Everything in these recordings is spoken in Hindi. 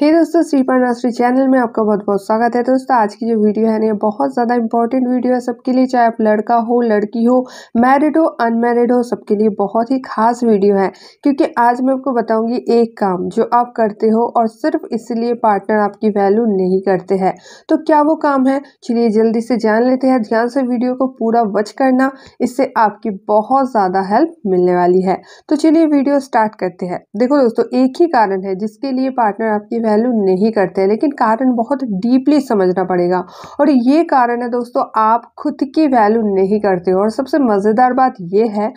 हे hey दोस्तों श्रीपाल नर्सरी चैनल में आपका बहुत बहुत स्वागत है दोस्तों आज की जो वीडियो है ना बहुत ज़्यादा इंपॉर्टेंट वीडियो है सबके लिए चाहे आप लड़का हो लड़की हो मैरिड हो अनमैरिड हो सबके लिए बहुत ही खास वीडियो है क्योंकि आज मैं आपको बताऊंगी एक काम जो आप करते हो और सिर्फ इसलिए पार्टनर आपकी वैल्यू नहीं करते हैं तो क्या वो काम है चलिए जल्दी से जान लेते हैं ध्यान से वीडियो को पूरा वच करना इससे आपकी बहुत ज़्यादा हेल्प मिलने वाली है तो चलिए वीडियो स्टार्ट करते हैं देखो दोस्तों एक ही कारण है जिसके लिए पार्टनर आपकी वैल्यू नहीं करते हैं लेकिन कारण बहुत डीपली समझना पड़ेगा और ये कारण है दोस्तों आप खुद की वैल्यू नहीं करते हो और सबसे मज़ेदार बात ये है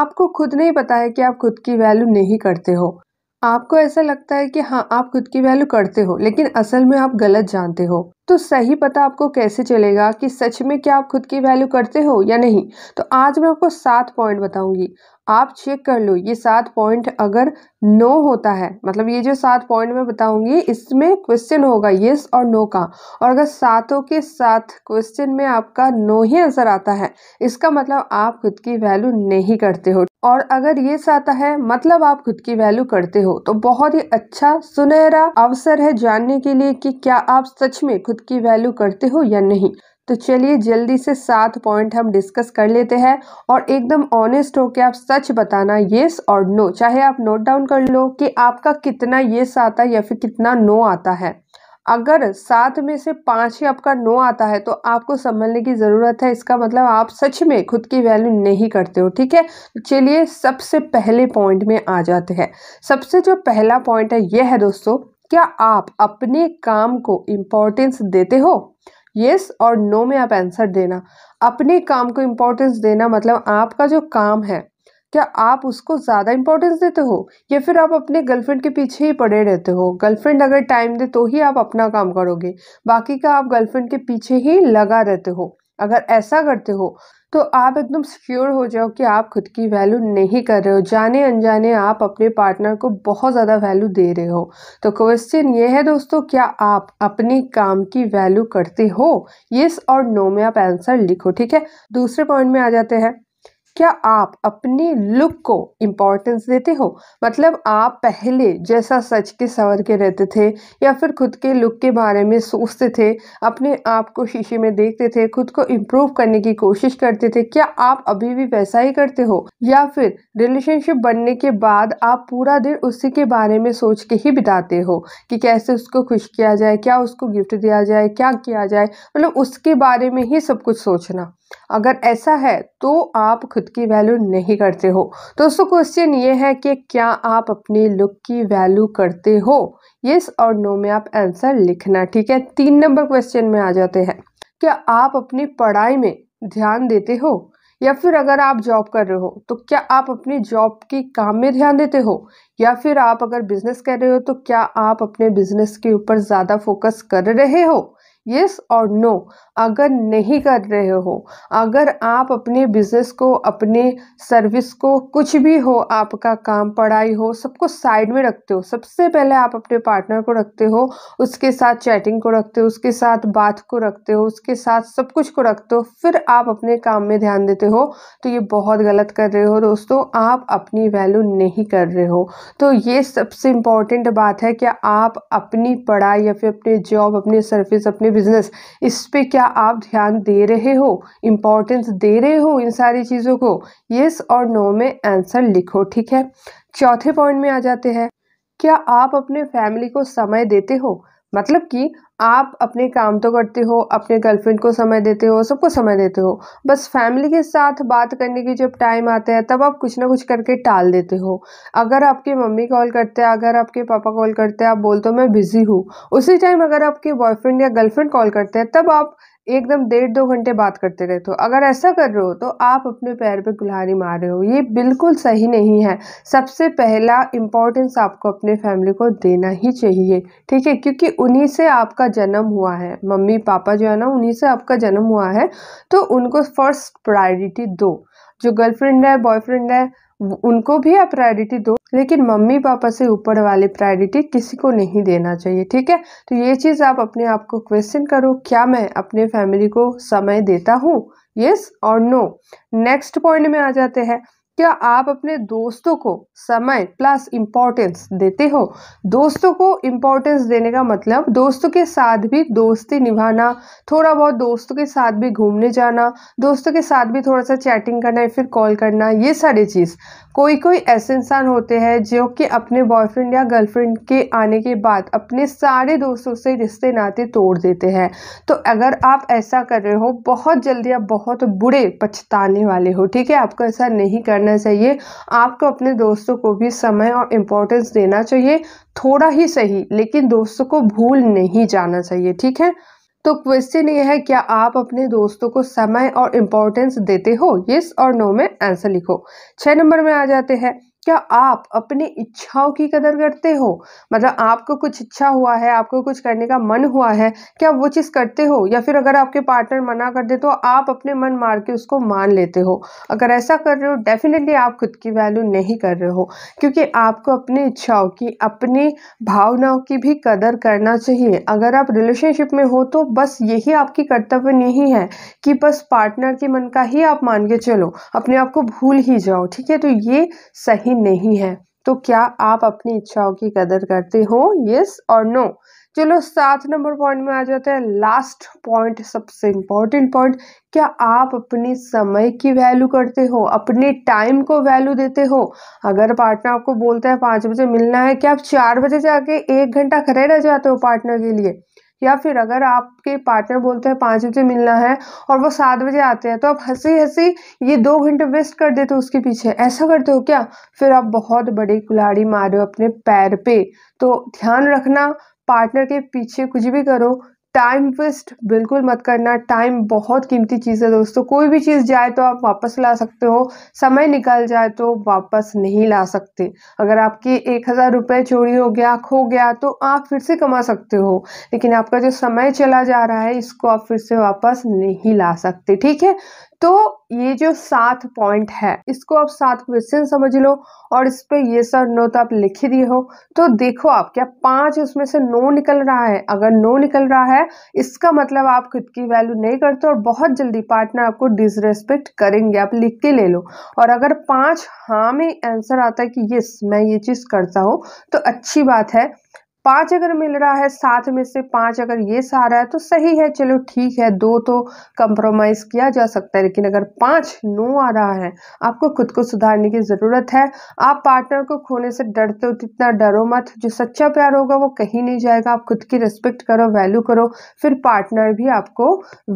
आपको खुद नहीं पता है कि आप खुद की वैल्यू नहीं करते हो आपको ऐसा लगता है कि हाँ आप खुद की वैल्यू करते हो लेकिन असल में आप गलत जानते हो तो सही पता आपको कैसे चलेगा कि सच में क्या आप खुद की वैल्यू करते हो या नहीं तो आज मैं आपको सात पॉइंट बताऊंगी आप चेक कर लो ये सात पॉइंट अगर नो होता है मतलब ये जो सात पॉइंट मैं बताऊंगी इसमें क्वेश्चन होगा यस और नो का और अगर सातों के साथ क्वेश्चन में आपका नो ही आंसर आता है इसका मतलब आप खुद की वैल्यू नहीं करते हो और अगर ये आता है मतलब आप खुद की वैल्यू करते हो तो बहुत ही अच्छा सुनहरा अवसर है जानने के लिए कि क्या आप सच में खुद की वैल्यू करते हो या नहीं तो चलिए जल्दी से सात पॉइंट हम डिस्कस कर लेते हैं और एकदम ऑनेस्ट हो के आप सच बताना येस और नो चाहे आप नोट डाउन कर लो कि आपका कितना येस आता है या फिर कितना नो आता है अगर सात में से पाँच ही आपका नो आता है तो आपको संभलने की ज़रूरत है इसका मतलब आप सच में खुद की वैल्यू नहीं करते हो ठीक है तो चलिए सबसे पहले पॉइंट में आ जाते हैं सबसे जो पहला पॉइंट है यह है दोस्तों क्या आप अपने काम को इम्पोर्टेंस देते हो येस और नो में आप आंसर देना अपने काम को इम्पोर्टेंस देना मतलब आपका जो काम है क्या आप उसको ज़्यादा इम्पोर्टेंस देते हो या फिर आप अपने गर्लफ्रेंड के पीछे ही पड़े रहते हो गर्लफ्रेंड अगर टाइम दे तो ही आप अपना काम करोगे बाकी का आप गर्लफ्रेंड के पीछे ही लगा रहते हो अगर ऐसा करते हो तो आप एकदम श्योर हो जाओ कि आप खुद की वैल्यू नहीं कर रहे हो जाने अनजाने आप अपने पार्टनर को बहुत ज़्यादा वैल्यू दे रहे हो तो क्वेश्चन ये है दोस्तों क्या आप अपने काम की वैल्यू करते हो येस और नो में आप आंसर लिखो ठीक है दूसरे पॉइंट में आ जाते हैं क्या आप अपने लुक को इम्पोर्टेंस देते हो मतलब आप पहले जैसा सच के सवर के रहते थे या फिर खुद के लुक के बारे में सोचते थे अपने आप को शीशे में देखते थे खुद को इम्प्रूव करने की कोशिश करते थे क्या आप अभी भी वैसा ही करते हो या फिर रिलेशनशिप बनने के बाद आप पूरा दिन उसी के बारे में सोच के ही बिताते हो कि कैसे उसको खुश किया जाए क्या उसको गिफ्ट दिया जाए क्या किया जाए मतलब उसके बारे में ही सब कुछ सोचना अगर ऐसा है तो आप खुद की वैल्यू नहीं करते हो दोस्तों क्वेश्चन ये है कि क्या आप अपनी लुक की वैल्यू करते हो यस और नो में आप आंसर लिखना ठीक है तीन नंबर क्वेश्चन में आ जाते हैं क्या आप अपनी पढ़ाई में ध्यान देते हो या फिर अगर आप जॉब कर रहे हो तो क्या आप अपनी जॉब के काम में ध्यान देते हो या फिर आप अगर बिजनेस कर रहे हो तो क्या आप अपने बिजनेस के ऊपर ज़्यादा फोकस कर रहे हो यस और नो अगर नहीं कर रहे हो अगर आप अपने बिजनेस को अपने सर्विस को कुछ भी हो आपका काम पढ़ाई हो सबको साइड में रखते हो सबसे पहले आप अपने पार्टनर को रखते हो उसके साथ चैटिंग को रखते हो उसके साथ बात को रखते हो उसके साथ सब कुछ को रखते हो फिर आप अपने काम में ध्यान देते हो तो ये बहुत गलत कर रहे हो दोस्तों आप अपनी वैल्यू नहीं कर रहे हो तो ये सबसे इम्पॉर्टेंट बात है कि आप अपनी पढ़ाई या फिर अपने जॉब अपने सर्विस अपने में बिज़नेस इस पर क्या आप ध्यान दे रहे हो इम्पोर्टेंस दे रहे हो इन सारी चीज़ों को येस और नो में आंसर लिखो ठीक है चौथे पॉइंट में आ जाते हैं क्या आप अपने फैमिली को समय देते हो मतलब कि आप अपने काम तो करते हो अपने गर्लफ्रेंड को समय देते हो सबको समय देते हो बस फैमिली के साथ बात करने की जब टाइम आता है तब आप कुछ ना कुछ करके टाल देते हो अगर आपके मम्मी कॉल करते हैं अगर आपके पापा कॉल करते हैं आप बोलते हो मैं बिज़ी हूँ उसी टाइम अगर आपके बॉयफ्रेंड या गर्लफ्रेंड कॉल करते हैं तब आप एकदम डेढ़ दो घंटे बात करते रहते हो तो अगर ऐसा कर रहे हो तो आप अपने पैर पे कुल्हाड़ी मार रहे हो ये बिल्कुल सही नहीं है सबसे पहला इम्पोर्टेंस आपको अपने फैमिली को देना ही चाहिए ठीक है क्योंकि उन्हीं से आपका जन्म हुआ है मम्मी पापा जो है ना उन्हीं से आपका जन्म हुआ है तो उनको फर्स्ट प्रायोरिटी दो जो गर्लफ्रेंड है बॉयफ्रेंड है उनको भी आप प्रायोरिटी दो लेकिन मम्मी पापा से ऊपर वाली प्रायोरिटी किसी को नहीं देना चाहिए ठीक है तो ये चीज़ आप अपने आप को क्वेश्चन करो क्या मैं अपने फैमिली को समय देता हूँ यस और नो नेक्स्ट पॉइंट में आ जाते हैं क्या आप अपने दोस्तों को समय प्लस इम्पोर्टेंस देते हो दोस्तों को इम्पोर्टेंस देने का मतलब दोस्तों के साथ भी दोस्ती निभाना थोड़ा बहुत दोस्तों के साथ भी घूमने जाना दोस्तों के साथ भी थोड़ा सा चैटिंग करना या फिर कॉल करना ये सारी चीज़ कोई कोई ऐसे इंसान होते हैं जो कि अपने बॉयफ्रेंड या गर्लफ्रेंड के आने के बाद अपने सारे दोस्तों से रिश्ते नाते तोड़ देते हैं तो अगर आप ऐसा कर रहे हो बहुत जल्दी आप बहुत बुरे पछताने वाले हो ठीक है आपको ऐसा नहीं करना करना चाहिए आपको अपने दोस्तों को भी समय और इम्पोर्टेंस देना चाहिए थोड़ा ही सही लेकिन दोस्तों को भूल नहीं जाना चाहिए ठीक है तो क्वेश्चन ये है क्या आप अपने दोस्तों को समय और इम्पोर्टेंस देते हो यस और नो में आंसर लिखो छः नंबर में आ जाते हैं क्या आप अपनी इच्छाओं की कदर करते हो मतलब आपको कुछ इच्छा हुआ है आपको कुछ करने का मन हुआ है क्या वो चीज़ करते हो या फिर अगर आपके पार्टनर मना कर दे तो आप अपने मन मार के उसको मान लेते हो अगर ऐसा कर रहे हो डेफिनेटली आप खुद की वैल्यू नहीं कर रहे हो क्योंकि आपको अपनी इच्छाओं की अपनी भावनाओं की भी कदर करना चाहिए अगर आप रिलेशनशिप में हो तो बस यही आपकी कर्तव्य नहीं है कि बस पार्टनर के मन का ही आप मान के चलो अपने आप को भूल ही जाओ ठीक है तो ये सही ही नहीं है तो क्या आप अपनी इच्छाओं की कदर करते हो यस और नो चलो सात नंबर पॉइंट में आ जाते हैं लास्ट पॉइंट सबसे इंपॉर्टेंट पॉइंट क्या आप अपने समय की वैल्यू करते हो अपने टाइम को वैल्यू देते हो अगर पार्टनर आपको बोलता है पाँच बजे मिलना है क्या आप चार बजे जाके एक घंटा खड़े रह जाते हो पार्टनर के लिए या फिर अगर आपके पार्टनर बोलते हैं पाँच बजे मिलना है और वो सात बजे आते हैं तो आप हंसी हंसी ये दो घंटे वेस्ट कर देते हो उसके पीछे ऐसा करते हो क्या फिर आप बहुत बड़ी कुल्हाड़ी मारे हो अपने पैर पे तो ध्यान रखना पार्टनर के पीछे कुछ भी करो टाइम वेस्ट बिल्कुल मत करना टाइम बहुत कीमती चीज़ है दोस्तों कोई भी चीज़ जाए तो आप वापस ला सकते हो समय निकल जाए तो वापस नहीं ला सकते अगर आपके एक हज़ार रुपये चोरी हो गया खो गया तो आप फिर से कमा सकते हो लेकिन आपका जो समय चला जा रहा है इसको आप फिर से वापस नहीं ला सकते ठीक है तो ये जो सात पॉइंट है इसको आप सात क्वेश्चन समझ लो और इस पर ये सर नो तो आप लिख दिए हो तो देखो आप क्या पांच उसमें से नो निकल रहा है अगर नो निकल रहा है इसका मतलब आप खुद की वैल्यू नहीं करते और बहुत जल्दी पार्टनर आपको डिसरेस्पेक्ट करेंगे आप लिख के ले लो और अगर पांच हाँ में आंसर आता है कि यस मैं ये चीज़ करता हूँ तो अच्छी बात है पांच अगर मिल रहा है साथ में से पांच अगर ये रहा है तो सही है चलो ठीक है दो तो कंप्रोमाइज़ किया जा सकता है लेकिन अगर पांच नो आ रहा है आपको खुद को सुधारने की ज़रूरत है आप पार्टनर को खोने से डरते हो तो इतना डरो मत जो सच्चा प्यार होगा वो कहीं नहीं जाएगा आप खुद की रिस्पेक्ट करो वैल्यू करो फिर पार्टनर भी आपको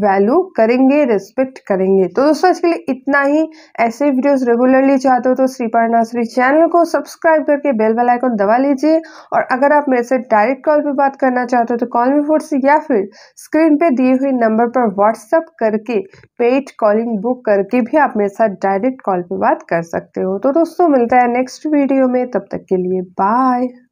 वैल्यू करेंगे रिस्पेक्ट करेंगे तो दोस्तों इसके लिए इतना ही ऐसे वीडियोज रेगुलरली चाहते हो तो श्रीपाल चैनल को सब्सक्राइब करके बेल वाला दबा लीजिए और अगर आप मेरे से से डायरेक्ट कॉल पे बात करना चाहते हो तो कॉल मी फोर्स या फिर स्क्रीन पे दिए हुए नंबर पर व्हाट्सअप करके पेड कॉलिंग बुक करके भी आप मेरे साथ डायरेक्ट कॉल पे बात कर सकते हो तो दोस्तों मिलता है नेक्स्ट वीडियो में तब तक के लिए बाय